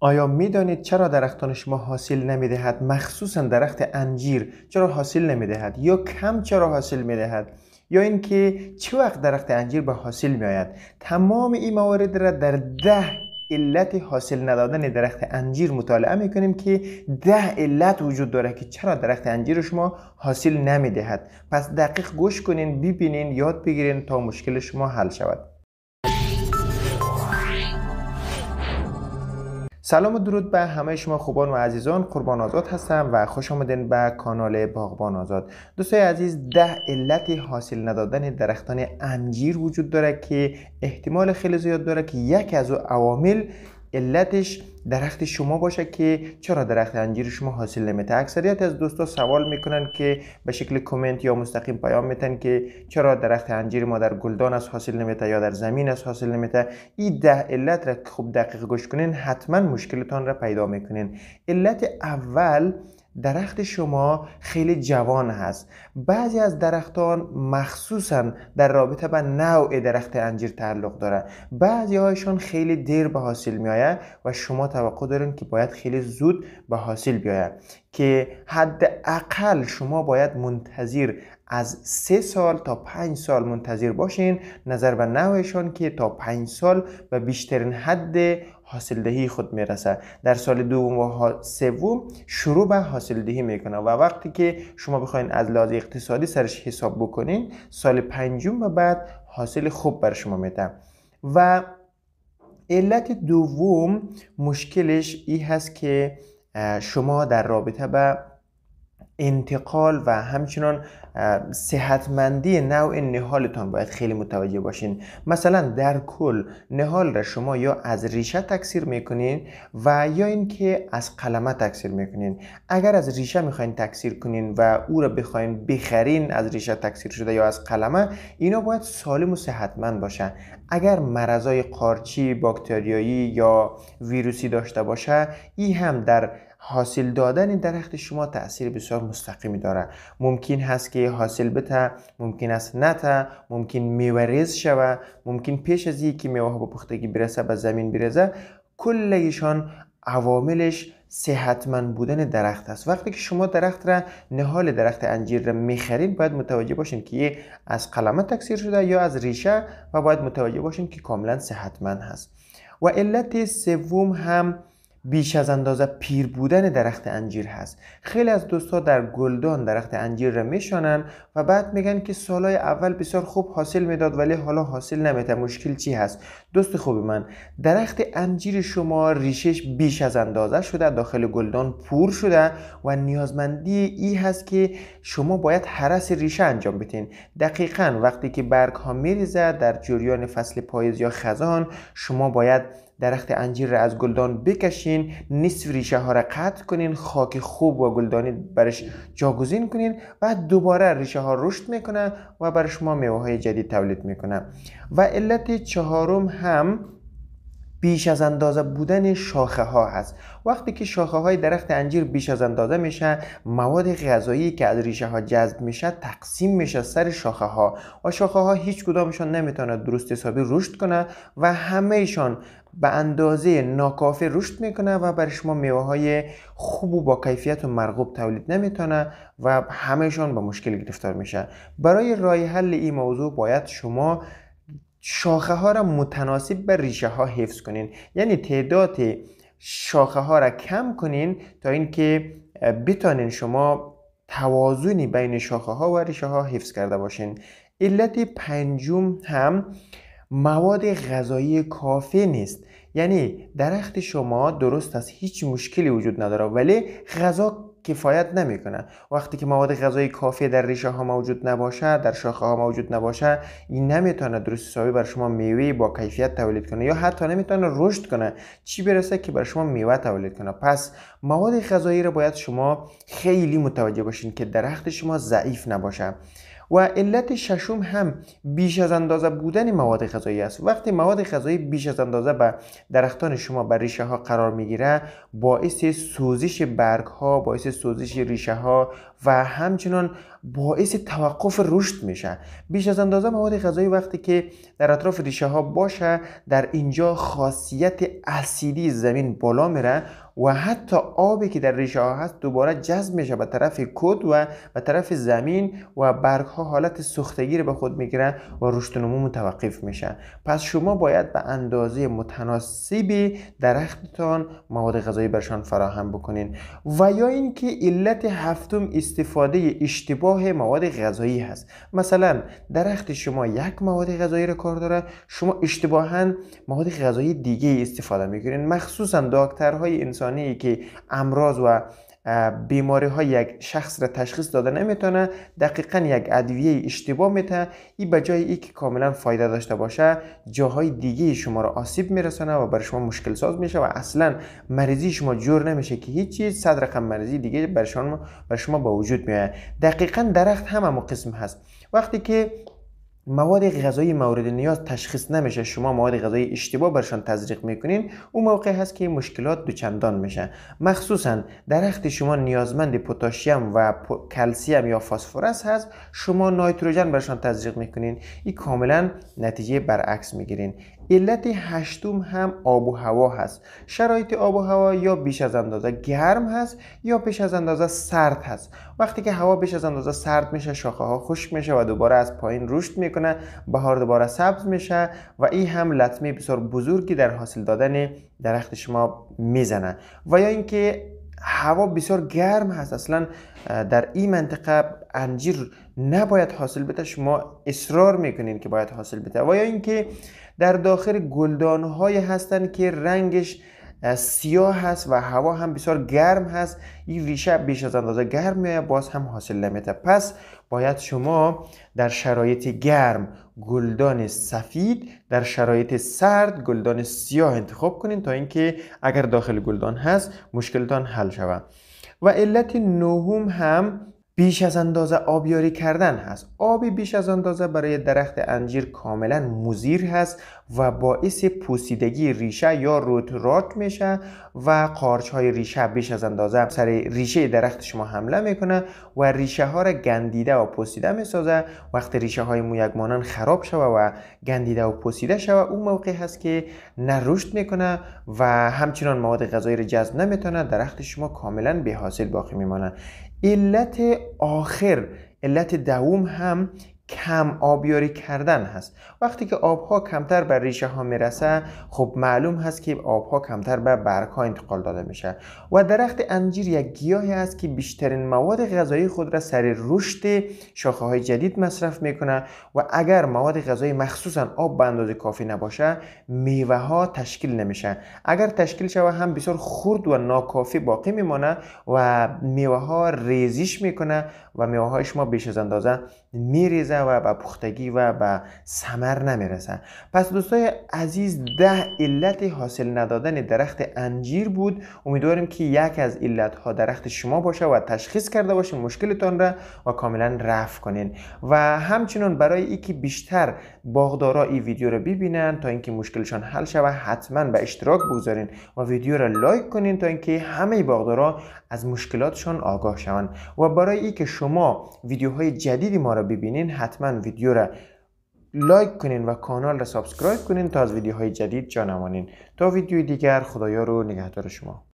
آیا میدانید چرا درختان شما حاصل نمیدهد مخصوصا درخت انجیر چرا حاصل نمیدهد یا کم چرا حاصل میدهد یا اینکه چه وقت درخت انجیر به حاصل میآید تمام این موارد را در ده علت حاصل ندادن درخت انجیر مطالعه میکنیم که ده علت وجود داره که چرا درخت انجیر شما حاصل نمیدهد پس دقیق گوش کنین ببینین یاد بگیرین تا مشکل شما حل شود سلام و درود به همه شما خوبان و عزیزان قربان آزاد هستم و خوش آمدین به کانال باغبان آزاد دوستای عزیز ده علت حاصل ندادن درختان انجیر وجود داره که احتمال خیلی زیاد داره که یکی از او عوامل علتش درخت شما باشه که چرا درخت انجیر شما حاصل نمیده اکثریت از دوستا سوال میکنن که به شکل کامنت یا مستقیم پیام میتن که چرا درخت انجیر ما در گلدان از حاصل نمیده یا در زمین از حاصل نمیده این ده علت را خوب دقیق گوش کنین حتما مشکلتان را پیدا میکنین علت اول درخت شما خیلی جوان هست بعضی از درختان مخصوصا در رابطه به نوع درخت انجیر تعلق داره بعضی هایشان خیلی دیر به حاصل می و شما توقع دارین که باید خیلی زود به حاصل بیاید که حداقل شما باید منتظر از سه سال تا پنج سال منتظر باشین نظر به نوعشان که تا پنج سال و بیشترین حد حاصل دهی خود میرسه در سال دوم و سوم شروع به حاصل دهی میکنه و وقتی که شما بخواین از لحاظ اقتصادی سرش حساب بکنین سال پنجم و بعد حاصل خوب بر شما میده و علت دوم مشکلش ای هست که شما در رابطه به انتقال و همچنان صحتمندی نوع نهالتان باید خیلی متوجه باشین مثلا در کل نهال را شما یا از ریشه تکثیر میکنین و یا اینکه از قلمه تکثیر میکنین اگر از ریشه میخواین تکثیر کنین و او را بخواین بخرین از ریشه تکثیر شده یا از قلمه اینا باید سالم و صحتمند باشن اگر مرضای قارچی باکتریایی یا ویروسی داشته باشه ای هم در حاصل دادن این درخت شما تاثیر بسیار مستقیمی داره ممکن هست که حاصل بته ممکن است نته ممکن میوه شوه ممکن پیش از که میوه به پختگی برسه به زمین برسه کلشان عواملش صحتمند بودن درخت است وقتی که شما درخت را نهال درخت انجیر را میخرید باید متوجه باشین که از قلمه تکثیر شده یا از ریشه و باید متوجه باشین که کاملا صحتمند هست و علت سوم هم بیش از اندازه پیر بودن درخت انجیر هست خیلی از دوستا در گلدان درخت انجیر را میشانن و بعد میگن که سالهای اول بسیار خوب حاصل میداد ولی حالا حاصل نمیده مشکل چی هست دوست خوب من درخت انجیر شما ریشش بیش از اندازه شده داخل گلدان پور شده و نیازمندی ای هست که شما باید حرس ریشه انجام بتین دقیقا وقتی که برگ ها میریزه در جریان فصل پاییز یا خزان شما باید درخت انجیر را از گلدان بکشین نصف ریشه ها را قطع کنین خاک خوب و گلدانی برش جاگزین کنین و دوباره ریشه ها رشد میکنه و برش شما میوه های جدید تولید میکنه و علت چهارم هم بیش از اندازه بودن شاخه ها هست وقتی که شاخه های درخت انجیر بیش از اندازه میشه مواد غذایی که از ریشه ها جذب میشه تقسیم میشه سر شاخه ها و شاخه ها هیچ کدامشان نمیتونه درست حسابی رشد کنه و همهشان به اندازه ناکافی رشد میکنه و برای شما میوه های خوب و با کیفیت و مرغوب تولید نمیتونه و همهشان به مشکل گرفتار میشه برای رای حل این موضوع باید شما شاخه ها را متناسب به ریشه ها حفظ کنین یعنی تعداد شاخه ها را کم کنین تا اینکه بتانین شما توازنی بین شاخه ها و ریشه ها حفظ کرده باشین علت پنجم هم مواد غذایی کافی نیست یعنی درخت شما درست است هیچ مشکلی وجود نداره ولی غذا کفایت نمیکنه وقتی که مواد غذایی کافی در ریشه ها موجود نباشه در شاخه ها موجود نباشه این نمیتونه درست حسابی بر شما میوه با کیفیت تولید کنه یا حتی نمیتونه رشد کنه چی برسه که بر شما میوه تولید کنه پس مواد غذایی رو باید شما خیلی متوجه باشین که درخت شما ضعیف نباشه و علت ششم هم بیش از اندازه بودن مواد غذایی است وقتی مواد غذایی بیش از اندازه به درختان شما بر ریشه ها قرار میگیره باعث سوزش برگ ها باعث سوزش ریشه ها و همچنان باعث توقف رشد میشه بیش از اندازه مواد غذایی وقتی که در اطراف ریشه ها باشه در اینجا خاصیت اسیدی زمین بالا میره و حتی آبی که در ریشه ها هست دوباره جذب میشه به طرف کد و به طرف زمین و برگ ها حالت سوختگی رو به خود میگیره و رشد نمو متوقف میشه پس شما باید به اندازه متناسبی درختتان مواد غذایی برشان فراهم بکنین و یا اینکه علت هفتم استفاده اشتباه مواد غذایی هست مثلا درخت شما یک مواد غذایی را کار داره شما اشتباها مواد غذایی دیگه استفاده میکنین مخصوصا داکترهای انسانی که امراض و بیماری های یک شخص را تشخیص داده نمیتونه دقیقا یک ادویه اشتباه میته ای به جای ای که کاملا فایده داشته باشه جاهای دیگه شما را آسیب میرسونه و برای شما مشکل ساز میشه و اصلا مریضی شما جور نمیشه که هیچ چیز صد رقم مریضی دیگه بر شما برای شما به وجود میاد دقیقا درخت هم هم قسم هست وقتی که مواد غذایی مورد نیاز تشخیص نمیشه شما مواد غذایی اشتباه برشان تزریق میکنین اون موقع هست که مشکلات دوچندان میشه مخصوصا درخت شما نیازمند پوتاشیم و کلسیم یا فاسفورس هست شما نایتروژن برشان تزریق میکنین این کاملا نتیجه برعکس میگیرین علت هشتم هم آب و هوا هست شرایط آب و هوا یا بیش از اندازه گرم هست یا بیش از اندازه سرد هست وقتی که هوا بیش از اندازه سرد میشه شاخه ها خشک میشه و دوباره از پایین رشد میکنه بهار دوباره سبز میشه و این هم لطمه بسیار بزرگی در حاصل دادن درخت شما میزنه و یا اینکه هوا بسیار گرم هست اصلا در این منطقه انجیر نباید حاصل بده شما اصرار میکنین که باید حاصل بده و یا اینکه در داخل گلدان های هستن که رنگش سیاه هست و هوا هم بسیار گرم هست این ریشه بیش از اندازه گرم باز هم حاصل نمیده پس باید شما در شرایط گرم گلدان سفید در شرایط سرد گلدان سیاه انتخاب کنین تا اینکه اگر داخل گلدان هست مشکلتان حل شود و علت نهم هم بیش از اندازه آبیاری کردن هست آبی بیش از اندازه برای درخت انجیر کاملا مزیر هست و باعث پوسیدگی ریشه یا رات میشه و قارچ های ریشه بیش از اندازه سر ریشه درخت شما حمله میکنه و ریشه ها را گندیده و پوسیده میسازه وقتی ریشه های مویگمانان خراب شوه و گندیده و پوسیده شوه اون موقع هست که نرشد میکنه و همچنان مواد غذایی را جذب نمیتونه درخت شما کاملا به حاصل باقی میمانه علت آخر علت دوم هم کم آبیاری کردن هست وقتی که آبها کمتر بر ریشه ها میرسه خب معلوم هست که آبها کمتر به برگ ها انتقال داده میشه و درخت انجیر یک گیاهی است که بیشترین مواد غذایی خود را سر رشد شاخه های جدید مصرف میکنه و اگر مواد غذایی مخصوصا آب به اندازه کافی نباشه میوه ها تشکیل نمیشه اگر تشکیل شوه هم بسیار خرد و ناکافی باقی میمانه و میوه ها ریزش میکنه و میوه شما بیش از اندازه میریزه و به پختگی و به سمر نمیرسه پس دوستای عزیز ده علت حاصل ندادن درخت انجیر بود امیدواریم که یک از علت ها درخت شما باشه و تشخیص کرده باشین مشکلتان را و کاملا رفع کنین و همچنین برای اینکه بیشتر باغدارا این ویدیو را ببینن تا اینکه مشکلشان حل شوه حتما به اشتراک بگذارین و ویدیو را لایک کنین تا اینکه همه باغدارا از مشکلاتشان آگاه شوند و برای اینکه شما ویدیوهای جدیدی ما ببینین حتما ویدیو را لایک کنین و کانال را سابسکرایب کنین تا از ویدیوهای جدید جا نمانین تا ویدیوی دیگر خدایا رو نگهدار شما